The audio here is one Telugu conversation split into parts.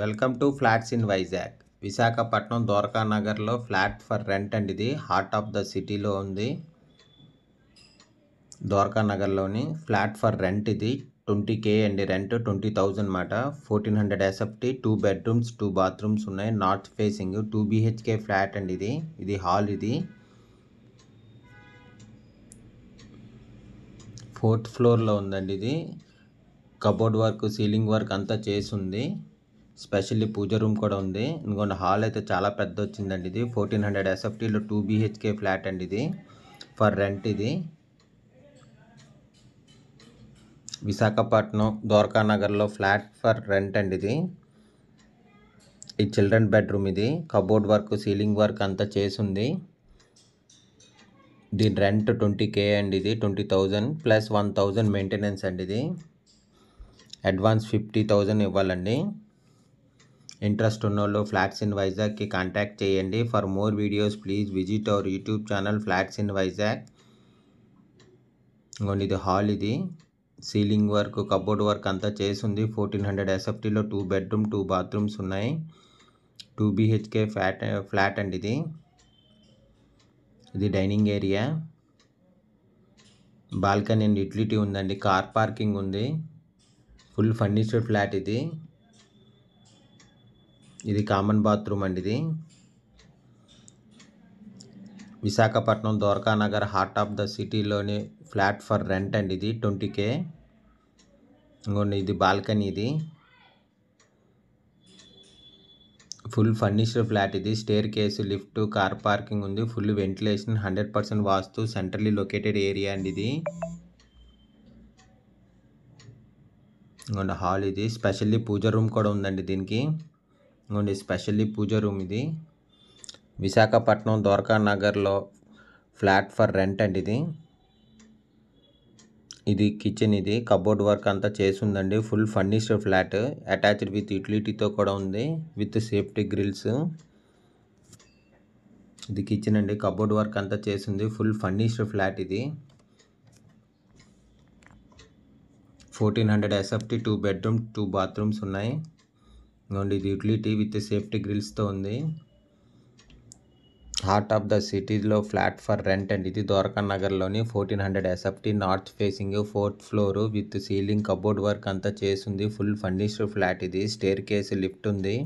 welcome to flats in Vizag Visakhapatnam Dwaraka నగర్లో ఫ్లాట్ ఫర్ రెంట్ అండ్ ఇది హార్ట్ ఆఫ్ ద సిటీలో ఉంది ద్వారకా నగర్లోని ఫ్లాట్ ఫర్ రెంట్ ఇది twenty K and rent twenty thousand మాట fourteen hundred SFT two bedrooms two bathrooms ఉన్నాయి north facing two BHK flat అండి ఇది ఇది హాల్ ఇది ఫోర్త్ ఫ్లోర్లో ఉందండి ఇది కబోర్డ్ వర్క్ సీలింగ్ వర్క్ అంతా చేసి ఉంది స్పెషల్లీ పూజ రూమ్ కూడా ఉంది ఇంకొండ హాల్ అయితే చాలా పెద్ద వచ్చిందండి ఇది ఫోర్టీన్ హండ్రెడ్ ఎస్ఎఫ్టీలో టూ బీహెచ్కే ఫ్లాట్ అండి ఇది ఫర్ రెంట్ ఇది విశాఖపట్నం ద్వారకా నగర్లో ఫ్లాట్ ఫర్ రెంట్ అండి ఇది ఈ చిల్డ్రన్ బెడ్రూమ్ ఇది కబోర్డ్ వర్క్ సీలింగ్ వర్క్ అంతా ఉంది దీని రెంట్ ట్వంటీ కే అండి ఇది twenty thousand plus one thousand maintenance అండి ఇది అడ్వాన్స్ ఫిఫ్టీ థౌజండ్ ఇవ్వాలండి ఇంట్రెస్ట్ ఉన్నోళ్ళు ఫ్లాట్స్ ఇన్ వైజాగ్కి కాంటాక్ట్ చేయండి for more videos please visit our YouTube channel flats in Vizag ఇంకోండి ఇది హాల్ ఇది సీలింగ్ వర్క్ కబోర్డ్ వర్క్ అంతా చేసింది ఫోర్టీన్ హండ్రెడ్ ఎస్ఎఫ్టీలో టూ బెడ్రూమ్ టూ బాత్రూమ్స్ ఉన్నాయి టూ బీహెచ్కే ఫ్లాట్ ఫ్లాట్ అండి ఇది ఇది dining area balcony and utility ఉందండి కార్ పార్కింగ్ ఉంది ఫుల్ ఫర్నిచర్ ఫ్లాట్ ఇది ఇది కామన్ బాత్రూమ్ అండి ఇది Visakhapatnam Nagar heart of the సిటీలోని ఫ్లాట్ ఫర్ రెంట్ అండి ఇది ట్వంటీ కే ఇది బాల్కనీ ఇది ఫుల్ ఫర్నిష్డ్ ఫ్లాట్ ఇది staircase lift car parking ఉంది full ventilation hundred percent vastu centrally located area అండి ఇది ఇంకోండి హాల్ ఇది స్పెషల్లీ పూజ రూమ్ కూడా ఉందండి దీనికి ఇదిగోండి స్పెషల్లీ పూజ రూమ్ ఇది విశాఖపట్నం ద్వారకా నగర్లో ఫ్లాట్ ఫర్ రెంట్ అండి ఇది ఇది కిచెన్ ఇది కబోర్డ్ వర్క్ అంతా ఉందండి full furnished flat attached with యూటిలిటీతో కూడా ఉంది విత్ సేఫ్టీ గ్రిల్స్ ఇది కిచెన్ అండి కబోర్డ్ వర్క్ అంతా చేసింది ఫుల్ ఫర్నిష్డ్ ఫ్లాట్ ఇది fourteen hundred SFT two bedroom two bathrooms ఉన్నాయి ఇదిగోండి ఇది యూటిలిటీ విత్ సేఫ్టీ గ్రిల్స్తో ఉంది హార్ట్ ఆఫ్ ద సిటీలో ఫ్లాట్ ఫర్ రెంట్ అండి ఇది ద్వారకా నగర్లోని fourteen hundred SFT north facing fourth floor with ceiling cupboard work అంతా చేసింది ఫుల్ ఫర్నిష్డ్ ఫ్లాట్ ఇది స్టేర్ కేస్ లిఫ్ట్ ఉంది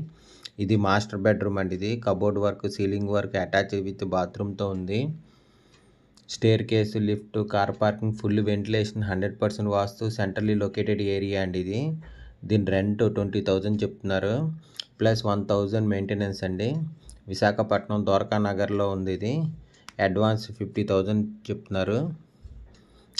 ఇది మాస్టర్ బెడ్రూమ్ అండి ఇది cupboard work ceiling work attach with బాత్రూమ్తో ఉంది staircase lift car parking full ventilation hundred percent vastu centrally located area అండి ఇది దీని రెంట్ ట్వంటీ థౌజండ్ చెప్తున్నారు ప్లస్ వన్ థౌజండ్ మెయింటెనెన్స్ అండి విశాఖపట్నం ద్వారకా నగర్లో ఉంది ఇది అడ్వాన్స్ ఫిఫ్టీ థౌజండ్ చెప్తున్నారు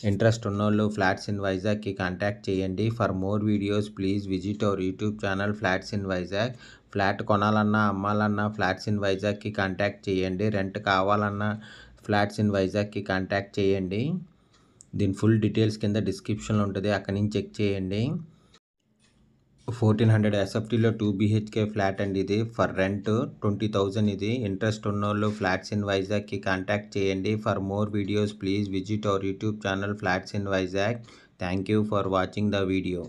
ఇంట్రెస్ట్ ఉన్నోళ్ళు ఫ్లాట్స్ ఇన్ వైజాగ్కి కాంటాక్ట్ చేయండి for more videos please visit our YouTube channel flats in Vizag flat కొనాలన్నా అమ్మాలన్నా ఫ్లాట్స్ ఇన్ వైజాగ్కి కాంటాక్ట్ చేయండి రెంట్ కావాలన్నా ఫ్లాట్స్ ఇన్ వైజాగ్కి కాంటాక్ట్ చేయండి దీని ఫుల్ డీటెయిల్స్ కింద డిస్క్రిప్షన్లో ఉంటుంది అక్కడి నుంచి చెక్ చేయండి ఫోర్టీన్ హండ్రెడ్ ఎస్ఎఫ్టీలో టూ బీహెచ్కే ఫ్లాట్ అండి ఇది ఫర్ రెంట్ ట్వంటీ థౌజండ్ ఇది ఇంట్రెస్ట్ ఉన్నోళ్ళు ఫ్లాట్స్ ఇన్ వైజాగ్కి కాంటాక్ట్ చేయండి for more videos please visit our YouTube channel flats in Vizag thank you for watching the video